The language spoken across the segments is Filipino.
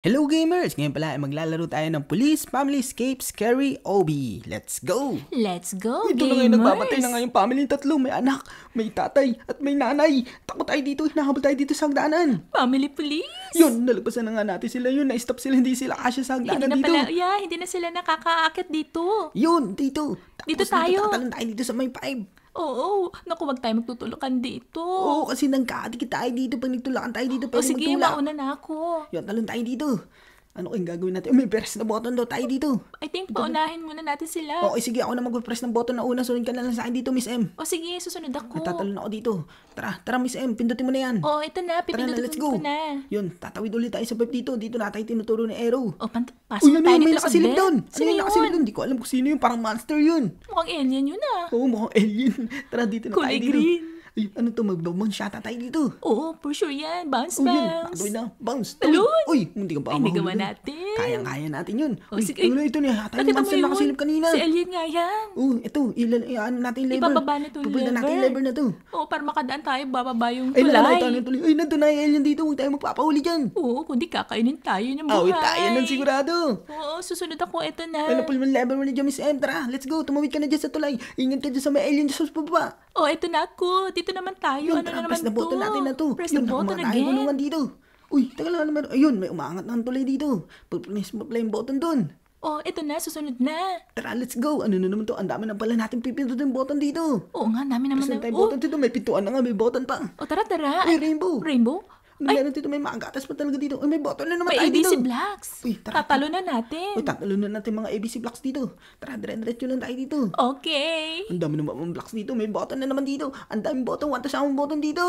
Hello gamers! Ngayon pala ay maglalaro tayo ng Police Family Escape Scary OB. Let's go! Let's go, Ito gamers! Ito na ngayon, nagbabatay na ngayon family tatlo. May anak, may tatay, at may nanay. Takot tayo dito, hinahabol tayo dito sa hagdanan. Family police! Yun, nalagpasan na nga natin sila yun. Na-stop sila, hindi sila kasya sa hagdanan hindi na dito. Pala, yeah, hindi na sila nakakaakit dito. Yun, dito. Tapos dito tayo. Tapos tayo dito sa may 5. Oo, naku, wag tayo magtutulukan dito. Oo, kasi nagkaati tayo dito pag nagtulakan tayo dito. Pwede O sige, magtulak. mauna na ako. Yun, talon tayo dito. Ano kayong gagawin natin? Oh, may press na button daw tayo dito. I think paunahin muna natin sila. Oo, oh, eh, sige, ako na mag-press ng button na una. Sunod ka na lang sa akin dito, Miss M. O oh, sige, susunod ako. Natatalo na ako dito. Tara, tara, Miss M, pindutin mo na yan. Oo, oh, ito na, pipindutin let's go. na. Yun, tatawid ulit tayo sa pipe dito. Dito na tayo tinuturo ni Arrow. O, pant- pasok ano tayo yun, may dito sa bed. doon. Sino yun? Sino yun? Hindi ko alam kung sino yun. Parang monster yun. Mukhang alien yun ah. Oo, mukhang alien. Tara, dito na tayo dito. green. Ay, ano to? Mag-bounce shot tayo dito. Oo, for sure yan. Bounce, oh, bounce. Yun. na. Bounce. Talon. Uy, hindi ka ba Ay, nagawa natin. Kayang-kaya natin yun. Oh, Uy, sige. Ano ito na? Hatay yung bounce na nakasilip kanina. Si Alien nga yan. Oo, ito. Ilan, ano natin level. Ibababa na itong lever. natin yung lever na to. Oo, para makadaan tayo. Bababa yung tulay. Ay, lalo ito. Ano, Ay, nandun na yung alien dito. Huwag tayo magpapahuli dyan. Oo, kundi kakainin tayo ng buhay. Oo, tayo ng sigurado. Oo, susunod ako. Ito na. Ano pa yung level mo na dyan, Miss M. Tara, let's go. Tumawid ka na dyan sa tulay. Ingat ka dyan sa may alien dyan sa baba. Oh, eto na ako. Dito naman tayo. Yun, ano na naman press the button to? natin na to. Press yun, the button again. Yun, dito. Uy, tagal na naman. Ayun, may umangat na ang tulay dito. Press mo play yung button doon. Oh, eto na. Susunod na. Tara, let's go. Ano na naman to? Ang dami na pala natin pipindutin yung button dito. Oo nga, ang dami naman. Press na tayo oh. button dito. May pituan na nga, may button pa. Oh, tara, tara. Uy, Rainbow. Rainbow? Meron dito, may maangga. Tapos pa talaga dito. Uy, may bottle na naman may tayo ABC dito. Blacks. Uy, tara. Tatalo na natin. Uy, tatalo na natin mga ABC Blacks dito. Tara, dire-diretso lang tayo dito. Okay. Ang dami naman mga Blacks dito. May bottle na naman dito. Ang daming bottle. Wanta siyang bottle dito.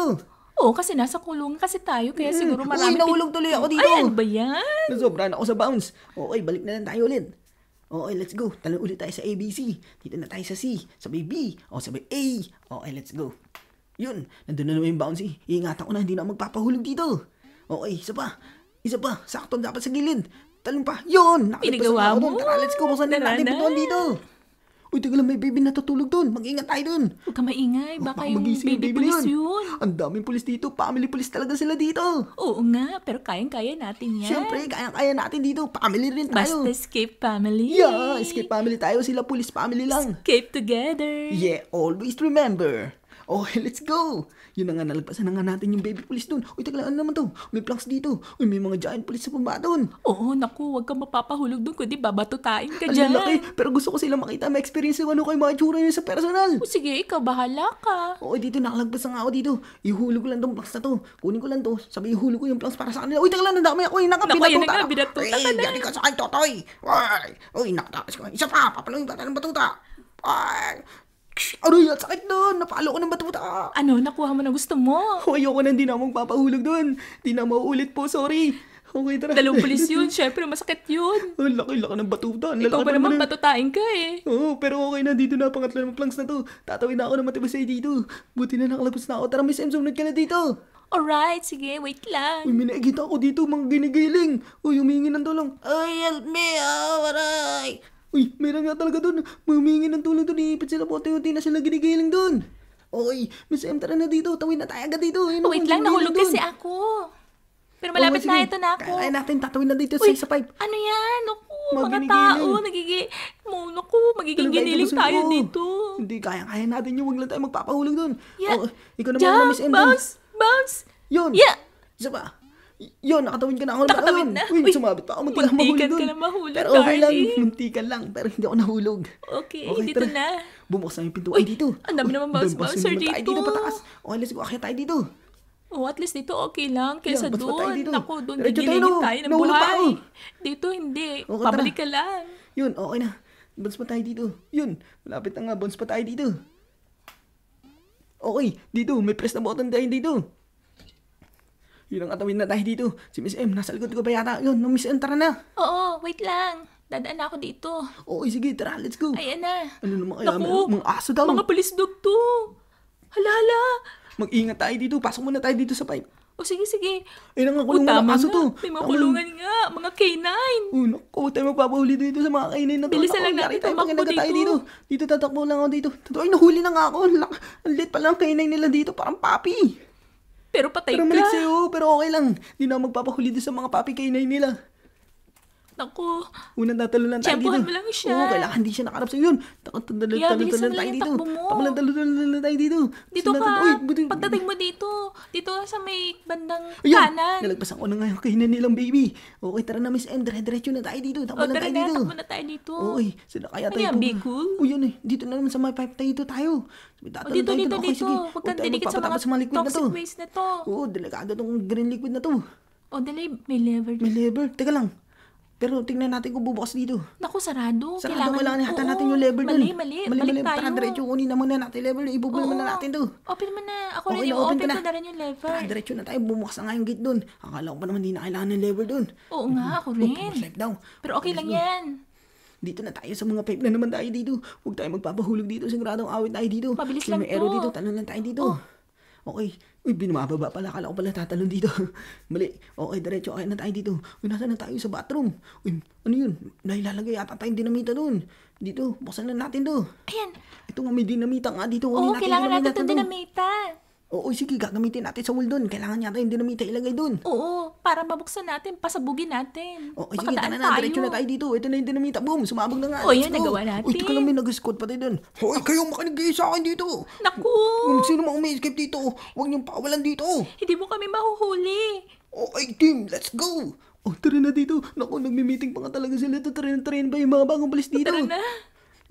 Oo, oh, kasi nasa kulungan kasi tayo, kaya mm. siguro marami... Uy, nahulog tuloy ako dito. Ay, ano ba yan? na ako sa bounce. Oo, ay, balik na lang tayo ulit. Oo, ay, let's go. Talo ulit tayo sa ABC. Dito na tayo sa C, sa B, O, sa A. Oo, ay, let's go. Yun, nandun na naman yung bouncy. Iingatan ko na, hindi na magpapahulog dito. Okay, eh, isa pa. Isa pa, sakto dapat sa gilid. Talon pa. Yun! Pinagawa mo. Tara, let's go. Busan na natin butuan dito. Uy, tagalan, may baby natutulog doon. Mag-ingat tayo doon. Huwag ka maingay. Baka, yung baby, baby police yun. Ang daming police dito. Family police talaga sila dito. Oo nga, pero kayang-kaya natin yan. Siyempre, kayang-kaya natin dito. Family rin tayo. Basta escape family. Yeah, escape family tayo. Sila police family lang. Escape together. Yeah, always remember. Oh, let's go! Yun na nga, nalagpasan na nga natin yung baby police doon. Uy, taglaan naman to. May planks dito. Uy, may mga giant police sa baba doon. Oo, naku, wag kang mapapahulog doon, kundi babatutain ka Ang dyan. lalaki, pero gusto ko sila makita, ma-experience yung ano kay mga tsura sa personal. O sige, ikaw, bahala ka. Oo, dito, nakalagpas nga ako dito. Ihulog ko lang tong planks na to. Kunin ko lang to. Sabi, ihulog ko yung planks para sa kanila. Uy, taglaan na dami ako. Uy, eh, naka, Naku, yan na nga, binatuta ka na. Yan ka sa akin, totoy. Uy, uy, nakatakas ko. Isa pa, papaloyin ka tayo ng batuta. Ay, Aray, at sakit nun! Napalo ko ng batuta! Ano? Nakuha mo na gusto mo? Oh, ayoko na, hindi na akong papahulog doon. Hindi na mauulit po, sorry. Okay, tara. Dalawang pulis yun, syempre masakit yun. Ang oh, laki-laki ng batuta. Lalaki Ikaw pa naman na... batutain ka eh. Oo, oh, pero okay na, dito na pangatlo ng planks na to. Tatawin na ako ng matibas sa'yo dito. Buti na nakalabas na ako. Tara, Miss M, sumunod ka na dito. Alright, sige, wait lang. Uy, minagita ako dito, mga ginigiling. Uy, humingi ng tulong. Ay, help me, oh, aray. Uy, meron nga talaga doon. Mamingi ng tulong doon. Iipit sila po. Unti-unti na sila ginigiling doon. Oy, Miss M, tara na dito. Tawin na tayo agad dito. Ayun, Wait lang, nahulog kasi ako. Pero malapit na ito na ako. Kaya natin, tatawin na dito Uy, sa pipe. Ano yan? Naku, mga tao, nagigi... Mo, naku, magiging giniling tayo dito. Hindi, kaya-kaya natin yun. wag lang tayo magpapahulog doon. Yeah. Oh, ikaw naman Miss M. Bounce, bounce. Yun. Yeah. Isa pa. Yun, nakatawid ka na ako. Nakatawid na? Uy, sumabit pa ako. Muntik na mahulog doon. ka na mahulog, Pero okay lang, eh. muntikan lang. Pero hindi ako nahulog. Okay, dito tara. na. Bumukas na yung pinto. Ay, dito. Ang dami naman bounce bouncer bouncer dito. Ay, dito pataas. Okay, oh, let's go. Akyat tayo dito. Oh, at least dito okay lang kaysa yeah, doon. Naku, doon Diretso tayo, gigilingin tayo ng Nahulog pa ako. Dito hindi. Okay, Pabalik ka lang. Yun, okay na. Bounce pa tayo dito. Yun, malapit na nga. Bounce pa tayo dito. Okay, dito. May press na button tayo dito. Yun ang atawin na tayo dito. Si Miss M, nasa likod ko ba yata? Yun, no, Miss M, tara na. Oo, wait lang. Dadaan ako dito. Oo, sige, tara, let's go. Ayan na. Ano naman kaya? Naku, mga aso daw. Mga police dog to. Halala. Mag-ingat tayo dito. Pasok muna tayo dito sa pipe. O sige, sige. Ay, nang kulungan ng aso to. May mga kulungan nga. Mga canine. Oh, naku. Tayo magpapahuli dito sa mga canine na to. Bilisan lang natin tumakbo dito. Tayo dito. Dito tatakbo lang ako dito. Ay, nahuli na nga ako. Ang lit pala ang canine nila dito. Parang papi. Pero patay pero ka. Pero malik sa'yo, oh. pero okay lang. Hindi na magpapahuli din sa mga papi kay kainay nila. Naku. Una natalunan tayo dito. mo lang siya. Oo, kailangan hindi siya nakarap sa yun. Talunan lang tayo dito. Talunan talunan tayo dito. Dito ka. Uy, Pagdating mo dito. Dito sa may bandang kanan. kanan. Nalagpasan ko na ngayon kahinan nilang baby. Okay, tara na Miss M. Dire-diretso na tayo dito. Takbo oh, lang tayo dito. Takbo na tayo dito. Uy, sila kaya tayo. Ano yan, Bicol? Uy, yan eh. Dito na naman sa may pipe oh, tayo tayo. Dito, dito, dito. Huwag kang dinikit sa mga toxic waste na to. Oo, delikado tong green liquid na to. O, oh, delay, may lever. May lever. Teka lang, pero tingnan natin kung bubukas dito. Naku, sarado. Sarado, kailangan, kailangan Hatan natin yung level mali, dun. Mali, mali. Mali, mali. Tara, diretso kunin na muna natin level. Ibubulong muna natin to. Open mo na. Ako okay, rin yung open, ko na rin yung level. Tara, diretso na tayo. Bumukas na nga yung gate dun. Akala ko pa naman di na kailangan ng level dun. Oo nga, ako rin. down. Pero okay lang yan. Dito na tayo sa mga pipe na naman tayo dito. Huwag tayo magpapahulog dito. Siguradong awit tayo dito. Mabilis lang to. Aero dito. Tanong lang tayo dito. Oh. Okay, uy, binumababa pala. Kala ko pala tatalon dito. Mali. Okay, diretso. Okay na tayo dito. Uy, nasa na tayo sa bathroom? Uy, ano yun? Nailalagay yata tayong dinamita doon. Dito, buksan na natin to. Ayan. Ito nga, may dinamita nga dito. Oo, Kunin natin, kailangan natin, natin itong doon. dinamita. Oo, sige, gagamitin natin sa wall doon. Kailangan yata yung dinamita ilagay doon. Oo, para mabuksan natin, pasabugin natin. Oo, sige, tara na, diretso na tayo dito. Ito na yung dinamita, boom, sumabog na nga. Oo, yun, nagawa natin. Uy, teka lang, may nag-squad patay doon. Hoy, kayong makinig kayo sa akin dito. Naku! sino hmm, sino mang escape dito, huwag niyong pakawalan dito. Hindi mo kami mahuhuli. Okay, oh, team, let's go! Oh, tara na dito. Naku, nagmi-meeting pa nga talaga sila. Tara na, tara na ba yung mga bagong balis dito? Tara na.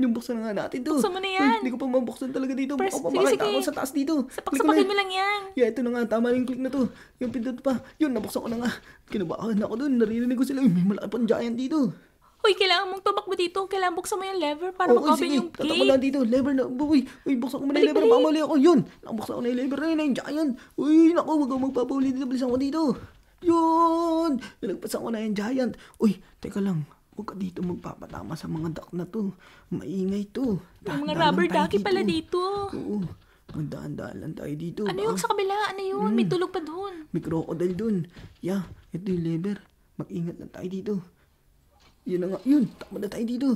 Yung buksan na nga natin to. Buksan mo na yan. Ay, hindi ko pa mabuksan talaga dito. Press, Baka sige, sige. ako sa taas dito. Sapaksapakin mo lang yan. Yeah, ito na nga. Tama na yung click na to. Yung pindot pa. Yun, nabuksan ko na nga. Kinabahan ako dun. Narinig ko sila. May malaki pang giant dito. Hoy, kailangan mong mo dito. Kailangan buksan mo yung lever para oh, mag-open yung gate. Tatakbo lang dito. Lever na. Uy, uy buksan ko mo na yung lever. Mamali ako. Yun. nabuksan ko na yung lever na Yung giant. Uy, naku. Huwag akong magpapahuli dito. Bilisan ko dito. Yun. Nalagpasan ko na yung giant. Uy, teka lang. Huwag ka dito magpapatama sa mga duck na to. Maingay to. Yung mga rubber ducky pala dito. Oo. Magdaan-daan lang tayo dito. Ano yung ah. sa kabila? Ano yun? May mm. tulog pa doon. May crocodile doon. Yeah, ito yung lever. Mag-ingat lang tayo dito. Yun na nga, yun, tama na tayo dito.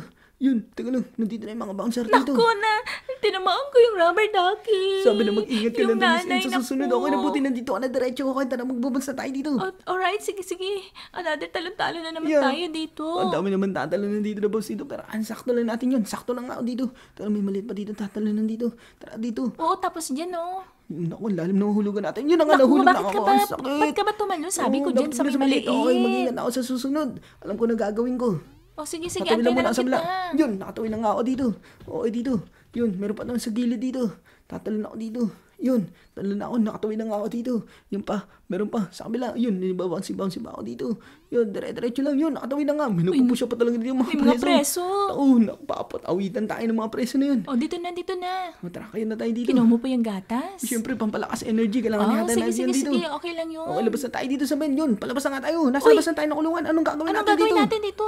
Yun, taga lang, nandito na yung mga bouncer dito. Naku na, tinamaan ko yung rubber ducky. Sabi na mag-ingat ka lang doon, Sa susunod ako, nabuti nandito ka na diretso ko, kaya na magbubansa tayo dito. Oh, alright, sige, sige. Another talon-talo na naman Yeah. tayo dito. Ang dami naman tatalunan dito na boss dito, pero ansakto lang natin yun. Sakto lang ako dito. Tara, may maliit pa dito, tatalunan dito. Tara, dito. Oo, tapos dyan, oh. Naku, lalim ng hulugan natin. Yun ang nga, nahulog na ako. Ba, ang sakit. Ba't ka ba tumalon? Sabi ko dyan sa may maliit. Okay, mag-ingat ako sa susunod. Alam ko na gagawin ko. O oh, sige, sige. Nakatawin lang muna sa bila. Yun, nakatawin lang nga ako dito. Oo, dito. Yun, meron pa naman sa gilid dito. Tatalon ako dito. Yun, naon, nakatawid na nga ako dito. Yun pa, meron pa, sa kabila. Yun, nibabouncy-bouncy pa ako dito. Yun, dire-diretso lang yun, nakatawid na nga. Minukupo siya pa talaga dito yung mga, mga preso. Oo, nakapapatawidan tayo ng mga preso na yun. O, oh, dito na, dito na. O, oh, tara, kayo na tayo dito. Kinuha mo pa yung gatas. Siyempre, pampalakas energy, kailangan oh, natin sige, sige, dito. Sige, okay lang yun. O, oh, labas na tayo dito sa men, Yun, palabas na nga tayo. Nasa labas na tayo ng kulungan. Anong gagawin Anong natin gagawin dito? natin dito?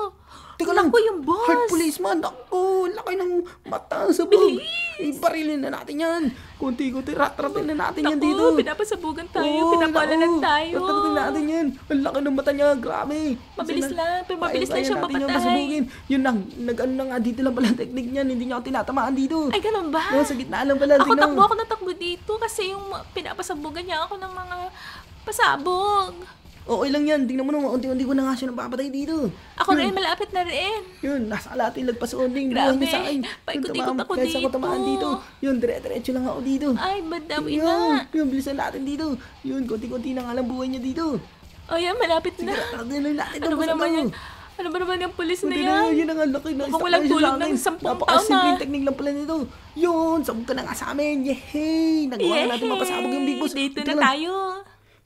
Teka lang. Ako yung boss. Heart policeman. Ako, laki ng mata sa bag. Bilis. Ibarilin na natin yan. Kunti-kunti, rat-ratin na natin Naku, yan dito. pinapasabugan tayo, Oo, pinapalalan naku, tayo. Rat-ratin natin yan. Ang laki ng mata niya, grabe. Mabilis lang, pero mabilis lang siya mapatay. Yan, yun lang, nag ano na nga dito lang pala ang technique niyan, hindi niya ako tinatamaan dito. Ay, ganun ba? Oo, sa gitna lang pala. Ako takbo, ako na takbo dito kasi yung pinapasabugan niya ako ng mga pasabog. Okay lang yan. Tingnan mo nung unti-unti ko na nga siya napapatay dito. Ako yun. rin, malapit na rin. Yun, nasa kalating lagpas o ding. Grabe. Buwan sa akin. Paikot-ikot ako dito. ako tamaan dito. Yun, dire-diretso lang ako dito. Ay, madami na. Yun, bilisan natin dito. Yun, konti-konti na nga lang buhay niya dito. Oh, yan, malapit na. Sige, taratin natin. Ano ba naman yun? Ano ba naman yung pulis na yan? Hindi na, yun ang laki na. Mukhang walang tulog ng sampung taon na. Napakasimpleng technique lang pala nito. Yun, sabog ka na nga sa amin. Yehey! Nagawa na natin mapasabog yung Big Boss. Dito na tayo.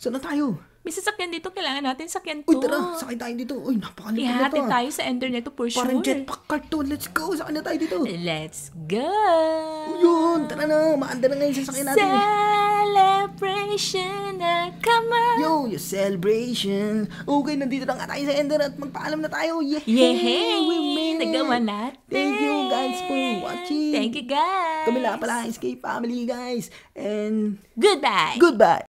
Saan na tayo? May sasakyan dito. Kailangan natin sakyan to. Uy, tara. Sakay tayo dito. Uy, napakalimutan na to. Ihatin ah. tayo sa ender nito for sure. Parang jetpack cartoon. Let's go. Sakay na tayo dito. Let's go. Yun. Tara na. Maanda na ngayon sasakyan natin. Celebration na come on. Yo, your celebration. Okay, nandito na nga tayo sa ender at magpaalam na tayo. Yehey. Yeah. We made it. Nagawa natin. Thank you guys for watching. Thank you guys. Kami pala, Escape Family guys. And goodbye. Goodbye.